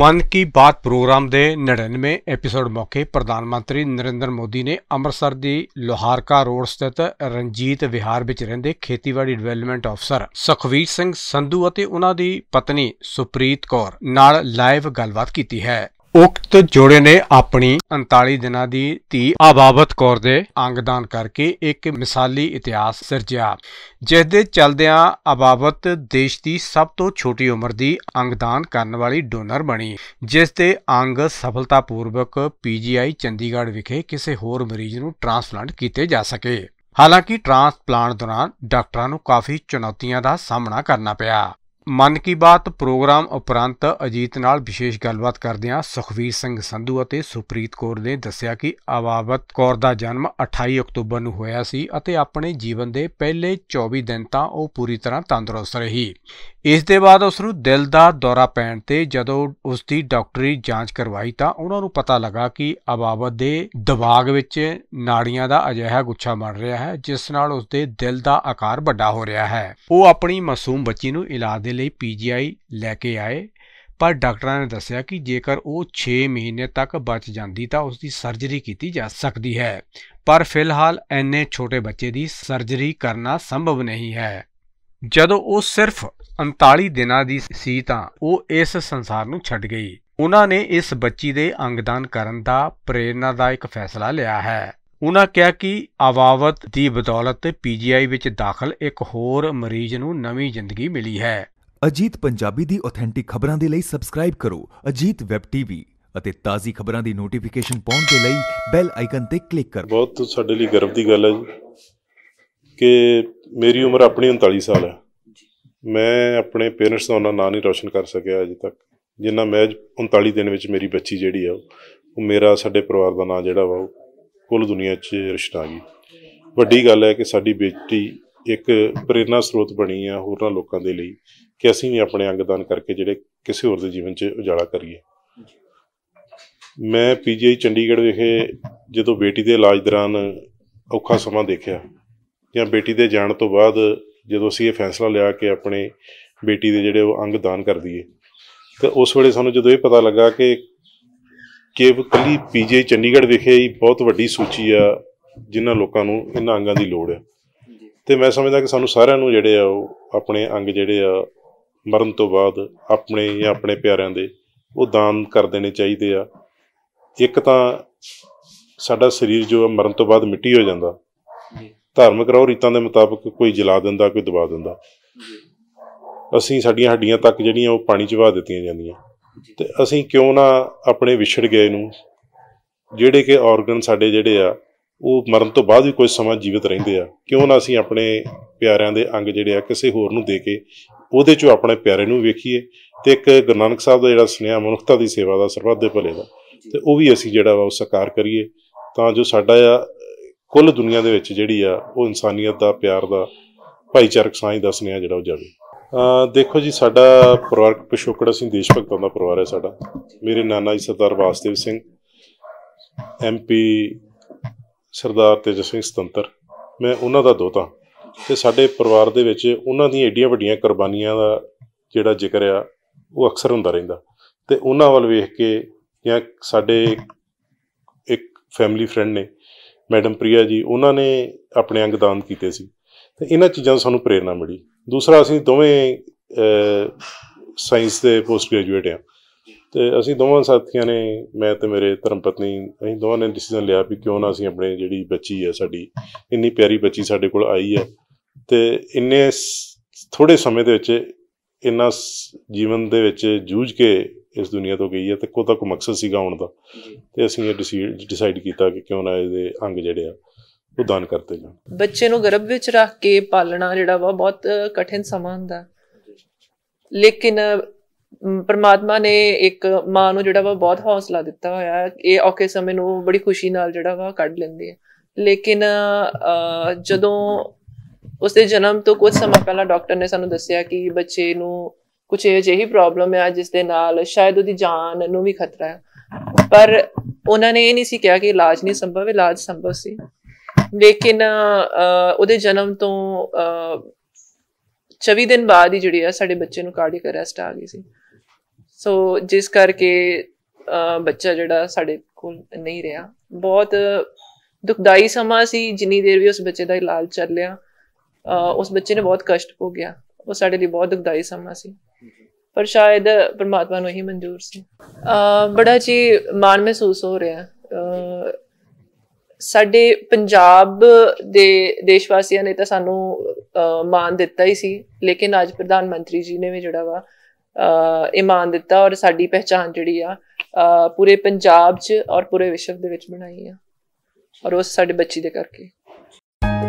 ਮਨ ਕੀ ਬਾਤ ਪ੍ਰੋਗਰਾਮ ਦੇ 99 ਐਪੀਸੋਡ ਮੌਕੇ ਪ੍ਰਧਾਨ ਮੰਤਰੀ ਨਰਿੰਦਰ ਮੋਦੀ ਨੇ ਅੰਮ੍ਰਿਤਸਰ ਦੀ ਲੋਹਾਰਕਾ ਰੋਡ ਸਥਿਤ ਰਣਜੀਤ ਵਿਹਾਰ ਵਿੱਚ ਰਹਿੰਦੇ ਖੇਤੀਬਾੜੀ ਡਿਵੈਲਪਮੈਂਟ ਅਫਸਰ ਸੁਖਵੀਰ ਸਿੰਘ ਸੰਧੂ ਅਤੇ ਉਹਨਾਂ ਦੀ ਪਤਨੀ ਸੁਪ੍ਰੀਤ ਕੌਰ ਨਾਲ ਲਾਈਵ ਗੱਲਬਾਤ ਕੀਤੀ ਹੈ ਉਕਤ ਜੋੜੇ ਨੇ ਆਪਣੀ 39 ਦਿਨਾਂ ਦੀ ਧੀ ਆਬਾਬਤ ਕੌਰ ਦੇ ਅੰਗਦਾਨ ਕਰਕੇ ਇੱਕ ਮਿਸਾਲੀ ਇਤਿਹਾਸ ਸਿਰਜਿਆ ਜਿਸ ਦੇ ਚਲਦਿਆਂ ਆਬਾਬਤ ਦੇਸ਼ ਦੀ ਸਭ ਤੋਂ ਛੋਟੀ ਉਮਰ ਦੀ ਅੰਗਦਾਨ ਕਰਨ ਵਾਲੀ ਡੋਨਰ ਬਣੀ ਜਿਸ ਦੇ ਅੰਗ ਸਫਲਤਾਪੂਰਵਕ ਪੀਜੀਆਈ ਚੰਡੀਗੜ੍ਹ ਵਿਖੇ ਕਿਸੇ ਹੋਰ ਮਰੀਜ਼ ਨੂੰ ਟ੍ਰਾਂਸਪਲਾਂਟ ਕੀਤੇ ਜਾ ਸਕੇ ਹਾਲਾਂਕਿ ਟ੍ਰਾਂਸਪਲਾਂਟ ਦੌਰਾਨ ਡਾਕਟਰਾਂ ਨੂੰ ਕਾਫੀ ਚੁਣੌਤੀਆਂ ਦਾ ਸਾਹਮਣਾ ਕਰਨਾ ਪਿਆ ਮਨ ਕੀ ਬਾਤ ਪ੍ਰੋਗਰਾਮ ਉਪਰੰਤ ਅਜੀਤ ਨਾਲ ਵਿਸ਼ੇਸ਼ ਗੱਲਬਾਤ ਕਰਦਿਆਂ ਸੁਖਵੀਰ ਸਿੰਘ ਸੰਧੂ ਅਤੇ ਸੁਪ੍ਰੀਤ ਕੌਰ ਨੇ ਦੱਸਿਆ ਕਿ ਆਵਾਵਤ ਕੌਰ ਦਾ ਜਨਮ 28 ਅਕਤੂਬਰ ਨੂੰ ਹੋਇਆ ਸੀ ਅਤੇ ਆਪਣੇ ਜੀਵਨ ਦੇ ਪਹਿਲੇ 24 ਦਿਨ ਤਾਂ ਉਹ ਪੂਰੀ ਤਰ੍ਹਾਂ ਤੰਦਰੁਸਤ ਰਹੀ ਇਸ ਦੇ ਬਾਅਦ ਉਸ ਨੂੰ ਦਿਲ ਦਾ ਦੌਰਾ ਪੈਣ ਤੇ ਜਦੋਂ ਉਸ ਦੀ ਡਾਕਟਰੀ ਜਾਂਚ ਕਰਵਾਈ ਤਾਂ ਉਹਨਾਂ ਨੂੰ ਪਤਾ ਲੱਗਾ ਕਿ ਅਬਾਬਤ ਦੇ ਦਿਮਾਗ ਵਿੱਚ ਨਾੜੀਆਂ ਦਾ ਅਜਿਹਾ ਗੁੱਛਾ ਬਣ ਰਿਹਾ ਹੈ ਜਿਸ ਨਾਲ ਉਸ ਦੇ ਦਿਲ ਦਾ ਆਕਾਰ ਵੱਡਾ ਹੋ ਰਿਹਾ ਹੈ ਉਹ ਆਪਣੀ ਮਾਸੂਮ ਬੱਚੀ ਨੂੰ ਇਲਾਜ ਦੇ ਲਈ ਪੀਜੀਆਈ ਲੈ ਕੇ ਆਏ ਪਰ ਡਾਕਟਰਾਂ ਨੇ ਦੱਸਿਆ ਕਿ ਜੇਕਰ ਉਹ 6 ਮਹੀਨੇ ਤੱਕ ਬਚ ਜਾਂਦੀ ਤਾਂ ਉਸ ਦੀ ਸਰਜਰੀ ਕੀਤੀ ਜਾ ਸਕਦੀ ਹੈ ਪਰ ਫਿਲਹਾਲ ਐਨੇ ਛੋਟੇ ਬੱਚੇ ਦੀ ਸਰਜਰੀ ਕਰਨਾ ਸੰਭਵ ਨਹੀਂ ਹੈ ਜਦੋਂ ਉਹ ਸਿਰਫ 39 ਦਿਨਾਂ ਦੀ ਸੀ ਤਾਂ ਉਹ ਇਸ ਸੰਸਾਰ ਨੂੰ ਛੱਡ ਗਈ ਉਹਨਾਂ ਨੇ ਇਸ ਬੱਚੀ ਦੇ ਅੰਗਦਾਨ ਕਰਨ ਦਾ ਪ੍ਰੇਰਣਾਦਾਇਕ ਫੈਸਲਾ ਲਿਆ ਹੈ ਉਹਨਾਂ ਕਿਹਾ ਕਿ ਆਵਾਵਤ ਦੀ ਬਦੌਲਤ ਪੀਜੀਆਈ ਵਿੱਚ ਦਾਖਲ ਇੱਕ ਹੋਰ ਮਰੀਜ਼ ਨੂੰ ਨਵੀਂ ਜ਼ਿੰਦਗੀ ਮਿਲੀ ਹੈ ਅਜੀਤ ਪੰਜਾਬੀ ਦੀ ਆਥੈਂਟਿਕ ਖਬਰਾਂ ਦੇ ਲਈ ਸਬਸਕ੍ਰਾਈਬ ਕਰੋ ਅਜੀਤ ਵੈਬ ਟੀਵੀ ਅਤੇ ਤਾਜ਼ੀ ਖਬਰਾਂ ਦੀ ਨੋਟੀਫਿਕੇਸ਼ਨ ਪਾਉਣ ਦੇ ਲਈ ਬੈਲ ਆਈਕਨ ਤੇ ਕਲਿੱਕ ਕਰੋ ਬਹੁਤ ਸਾਡੇ ਲਈ ਗਰਵ ਦੀ ਗੱਲ ਹੈ ਜੀ ਕਿ ਮੇਰੀ ਉਮਰ ਆਪਣੀ 39 ਸਾਲ ਹੈ ਮੈਂ ਆਪਣੇ ਪੇਰੈਂਟਸ ਦਾ ਉਹਨਾਂ ਨਾਂ ਨਹੀਂ ਰੋਸ਼ਨ ਕਰ ਸਕਿਆ ਅਜੇ ਤੱਕ ਜਿੰਨਾ ਮੈਂ 39 ਦਿਨ ਵਿੱਚ ਮੇਰੀ ਬੱਚੀ ਜਿਹੜੀ ਆ ਉਹ ਮੇਰਾ ਸਾਡੇ ਪਰਿਵਾਰ ਦਾ ਨਾਂ ਜਿਹੜਾ ਵਾ ਉਹ ਕੁੱਲ ਦੁਨੀਆ 'ਚ ਰਿਸ਼ਤਾ ਗਈ ਵੱਡੀ ਗੱਲ ਹੈ ਕਿ ਸਾਡੀ ਬੇਟੀ ਇੱਕ ਪ੍ਰੇਰਣਾ ਸਰੋਤ ਬਣੀ ਆ ਹੋਰਾਂ ਲੋਕਾਂ ਦੇ ਲਈ ਕਿ ਅਸੀਂ ਵੀ ਆਪਣੇ ਅੰਗਦਾਨ ਕਰਕੇ ਜਿਹੜੇ ਕਿਸੇ ਹੋਰ ਦੇ ਜੀਵਨ 'ਚ ਉਜਾਲਾ ਕਰੀਏ ਮੈਂ ਪੀਜੀਆਈ ਚੰਡੀਗੜ੍ਹ ਵਿਖੇ ਜਦੋਂ ਬੇਟੀ ਦੇ ਇਲਾਜ ਦੌਰਾਨ ਔਖਾ ਸਮਾਂ ਦੇਖਿਆ ਜਾਂ ਬੇਟੀ ਦੇ ਜਾਣ ਤੋਂ ਬਾਅਦ ਜਦੋਂ ਅਸੀਂ ਇਹ ਫੈਸਲਾ ਲਿਆ ਕਿ ਆਪਣੇ ਬੇਟੀ ਦੇ ਜਿਹੜੇ ਉਹ ਅੰਗ ਦਾਨ ਕਰ ਦਈਏ ਤੇ ਉਸ ਵੇਲੇ ਸਾਨੂੰ ਜਦੋਂ ਇਹ ਪਤਾ ਲੱਗਾ ਕਿ ਕੇਵ ਕਲੀ ਪੀਜੀ ਚੰਡੀਗੜ੍ਹ ਵਿਖੇ ਹੀ ਬਹੁਤ ਵੱਡੀ ਸੂਚੀ ਆ ਜਿਨ੍ਹਾਂ ਲੋਕਾਂ ਨੂੰ ਇਹਨਾਂ ਅੰਗਾਂ ਦੀ ਲੋੜ ਆ ਤੇ ਮੈਂ ਸਮਝਦਾ ਕਿ ਸਾਨੂੰ ਸਾਰਿਆਂ ਨੂੰ ਜਿਹੜੇ ਆ ਉਹ ਆਪਣੇ ਅੰਗ ਜਿਹੜੇ ਆ ਮਰਨ ਤੋਂ ਬਾਅਦ ਆਪਣੇ ਜਾਂ ਆਪਣੇ ਪਿਆਰਿਆਂ ਦੇ ਉਹ ਦਾਨ ਕਰ ਦੇਣੇ ਚਾਹੀਦੇ ਆ ਇੱਕ ਤਾਂ ਸਾਡਾ ਸਰੀਰ ਜੋ ਮਰਨ ਤੋਂ ਬਾਅਦ ਮਿੱਟੀ ਹੋ ਜਾਂਦਾ ਜੀ ਧਾਰਮਿਕ ਰੌ ਰੀਤਾਂ ਦੇ ਮੁਤਾਬਕ ਕੋਈ ਜਲਾ ਦਿੰਦਾ ਕੋਈ ਦਬਾ ਦਿੰਦਾ ਅਸੀਂ ਸਾਡੀਆਂ ਹੱਡੀਆਂ ਤੱਕ ਜਿਹੜੀਆਂ ਉਹ ਪਾਣੀ 'ਚ ਵਹਾ ਦਿੱਤੀਆਂ ਜਾਂਦੀਆਂ ਤੇ ਅਸੀਂ ਕਿਉਂ ਨਾ ਆਪਣੇ ਵਿਛੜ ਗਏ ਨੂੰ ਜਿਹੜੇ ਕਿ ਆਰਗਨ ਸਾਡੇ ਜਿਹੜੇ ਆ ਉਹ ਮਰਨ ਤੋਂ ਬਾਅਦ ਵੀ ਕੁਝ ਸਮਾਂ ਜੀਵਤ ਰਹਿੰਦੇ ਆ ਕਿਉਂ ਨਾ ਅਸੀਂ ਆਪਣੇ ਪਿਆਰਿਆਂ ਦੇ ਅੰਗ ਜਿਹੜੇ ਆ ਕਿਸੇ ਹੋਰ ਨੂੰ ਦੇ ਕੇ ਉਹਦੇ ਚੋਂ ਆਪਣੇ ਪਿਆਰੇ ਨੂੰ ਵੇਖੀਏ ਤੇ ਇੱਕ ਗੁਰਨਾਨਕ ਸਾਹਿਬ ਦਾ ਜਿਹੜਾ ਸੁਨੇਹਾ ਮਨੁੱਖਤਾ ਦੀ ਸੇਵਾ ਦਾ ਸਰਬੱਤ ਦੇ ਭਲੇ ਦਾ ਤੇ ਉਹ ਵੀ ਅਸੀਂ ਜਿਹੜਾ ਵਾ ਉਹ ਸਕਾਰ ਕਰੀਏ ਤਾਂ ਜੋ ਸਾਡਾ ਆ ਕੁੱਲ ਦੁਨੀਆ ਦੇ ਵਿੱਚ ਜਿਹੜੀ ਆ ਉਹ ਇਨਸਾਨੀਅਤ ਦਾ ਪਿਆਰ ਦਾ ਭਾਈਚਾਰਕ ਸਾਂਝ ਦਾ ਸੁਨੇਹਾ ਜਿਹੜਾ ਉਹ ਜਾਵੇ ਦੇਖੋ ਜੀ ਸਾਡਾ ਪਰਿਵਾਰਕ ਪਿਛੋਕੜ ਅਸੀਂ ਦੇਸ਼ ਭਗਤਾਂ ਦਾ ਪਰਿਵਾਰ ਹੈ ਸਾਡਾ ਮੇਰੇ ਨਾਨਾ ਜੀ ਸਰਦਾਰ ਵਾਸਦੇਵ ਸਿੰਘ ਐਮਪੀ ਸਰਦਾਰ ਤੇਜ ਸਿੰਘ ਸਤੰਤਰ ਮੈਂ ਉਹਨਾਂ ਦਾ ਦੋਤਾ ਤੇ ਸਾਡੇ ਪਰਿਵਾਰ ਦੇ ਵਿੱਚ ਉਹਨਾਂ ਦੀਆਂ ਏਡੀਆਂ ਵੱਡੀਆਂ ਕੁਰਬਾਨੀਆਂ ਦਾ ਜਿਹੜਾ ਜ਼ਿਕਰ ਆ ਉਹ ਅਕਸਰ ਹੁੰਦਾ ਰਹਿੰਦਾ ਤੇ ਉਹਨਾਂ ਵੱਲ ਵੇਖ ਕੇ ਜਾਂ ਸਾਡੇ ਇੱਕ ਫੈਮਿਲੀ ਫਰੈਂਡ ਨੇ ਮੈਡਮ ਪ੍ਰਿਆ ਜੀ ਉਹਨਾਂ ਨੇ ਆਪਣੇ ਅੰਗ ਦਾਨ ਕੀਤੇ ਸੀ ਤੇ ਇਹਨਾਂ ਚੀਜ਼ਾਂ ਤੋਂ ਸਾਨੂੰ ਪ੍ਰੇਰਣਾ ਮਿਲੀ ਦੂਸਰਾ ਅਸੀਂ ਦੋਵੇਂ ਸਾਇੰਸ ਦੇ ਪੋਸਟ ਗ੍ਰੈਜੂਏਟ ਆ ਤੇ ਅਸੀਂ ਦੋਵਾਂ ਸਾਥੀਆਂ ਨੇ ਮੈਂ ਤੇ ਮੇਰੇ ਧਰਮ ਪਤਨੀ ਅਸੀਂ ਦੋਵਾਂ ਨੇ ਡਿਸੀਜਨ ਲਿਆ ਵੀ ਕਿਉਂ ਨਾ ਅਸੀਂ ਆਪਣੇ ਜਿਹੜੀ ਬੱਚੀ ਹੈ ਸਾਡੀ ਇੰਨੀ ਪਿਆਰੀ ਬੱਚੀ ਸਾਡੇ ਕੋਲ ਆਈ ਹੈ ਤੇ ਇੰਨੇ ਥੋੜੇ ਸਮੇਂ ਦੇ ਵਿੱਚ ਇੰਨਾ ਜੀਵਨ ਦੇ ਵਿੱਚ ਜੂਝ ਕੇ ਇਸ ਦੁਨੀਆ ਤੋਂ ਗਈ ਹੈ ਤੇ ਕੋਤਾ ਕੋ ਮਕਸਦ ਸੀ ਗਾਉਣ ਦਾ ਤੇ ਅਸੀਂ ਇਹ ਡਿਸਾਈਡ ਕੀਤਾ ਕਿ ਕਿਉਂ ਨਾ ਇਹਦੇ ਅੰਗ ਜਿਹੜੇ ਆ ਉਹ ਦਾਨ ਕਰਤੇ ਜਾਣ ਬੱਚੇ ਨੂੰ ਗਰਭ ਵਿੱਚ ਰੱਖ ਕੇ ਪਾਲਣਾ ਜਿਹੜਾ ਵਾ ਬਹੁਤ ਕਠਿਨ ਸਮਾਂ ਹੁੰਦਾ ਲੇਕਿਨ ਪਰਮਾਤਮਾ ਨੇ ਇੱਕ ਮਾਂ ਨੂੰ ਜਿਹੜਾ ਵਾ ਬਹੁਤ ਹੌਸਲਾ ਦਿੱਤਾ ਹੋਇਆ ਇਹ ਔਕੇ ਸਮੇਂ ਨੂੰ ਬੜੀ ਖੁਸ਼ੀ ਨਾਲ ਜਿਹੜਾ ਵਾ ਕੱਢ ਲੈਂਦੀ ਹੈ ਲੇਕਿਨ ਜਦੋਂ ਉਸਦੇ ਜਨਮ ਤੋਂ ਕੁਝ ਸਮਾਂ ਪਹਿਲਾਂ ਡਾਕਟਰ ਨੇ ਸਾਨੂੰ ਦੱਸਿਆ ਕਿ ਬੱਚੇ ਨੂੰ ਕੁਝ ਇਹ ਜਿਹੀ ਪ੍ਰੋਬਲਮ ਹੈ ਜਿਸ ਦੇ ਨਾਲ ਸ਼ਾਇਦ ਉਹਦੀ ਜਾਨ ਨੂੰ ਵੀ ਖਤਰਾ ਹੈ ਪਰ ਉਹਨਾਂ ਨੇ ਇਹ ਨਹੀਂ ਸੀ ਕਿਹਾ ਕਿ ਇਲਾਜ ਨਹੀਂ ਸੰਭਵ ਹੈ ਇਲਾਜ ਸੰਭਵ ਸੀ ਲੇਕਿਨ ਉਹਦੇ ਜਨਮ ਤੋਂ 24 ਦਿਨ ਬਾਅਦ ਹੀ ਜਿਹੜੀ ਆ ਸਾਡੇ ਬੱਚੇ ਨੂੰ ਕਾਰਡੀਅਕ ਅਰੈਸਟ ਆ ਗਈ ਸੀ ਸੋ ਜਿਸ ਕਰਕੇ ਬੱਚਾ ਜਿਹੜਾ ਸਾਡੇ ਕੋਲ ਨਹੀਂ ਰਿਹਾ ਬਹੁਤ ਦੁਖਦਾਈ ਸਮਾਂ ਸੀ ਜਿੰਨੀ ਦੇਰ ਵੀ ਉਸ ਬੱਚੇ ਦਾ ਇਲਾਜ ਚੱਲਿਆ ਉਸ ਬੱਚੇ ਨੇ ਬਹੁਤ ਕਸ਼ਟ ਭੋਗਿਆ ਉਹ ਸਾਡੇ ਲਈ ਬਹੁਤ ਦੁਖਦਾਈ ਸਮਾਂ ਸੀ ਪਰ ਸ਼ਾਇਦ ਪਰਮਾਤਮਾ ਨੂੰ ਹੀ ਮਨਜ਼ੂਰ ਸੀ ਅ ਬੜਾ ਜੀ ਮਾਣ ਮਹਿਸੂਸ ਹੋ ਰਿਹਾ ਸਾਡੇ ਪੰਜਾਬ ਦੇ ਦੇਸ਼ ਵਾਸੀਆਂ ਨੇ ਤਾਂ ਸਾਨੂੰ ਮਾਨ ਦਿੱਤਾ ਹੀ ਸੀ ਲੇਕਿਨ ਅੱਜ ਪ੍ਰਧਾਨ ਮੰਤਰੀ ਜੀ ਨੇ ਵੀ ਜਿਹੜਾ ਵਾ ਇਮਾਨ ਦਿੱਤਾ ਔਰ ਸਾਡੀ ਪਹਿਚਾਨ ਜਿਹੜੀ ਆ ਪੂਰੇ ਪੰਜਾਬ 'ਚ ਔਰ ਪੂਰੇ ਵਿਸ਼ਵ ਦੇ ਵਿੱਚ ਬਣਾਈ ਆ ਔਰ ਉਸ ਸਾਡੇ ਬੱਚੀ ਦੇ ਕਰਕੇ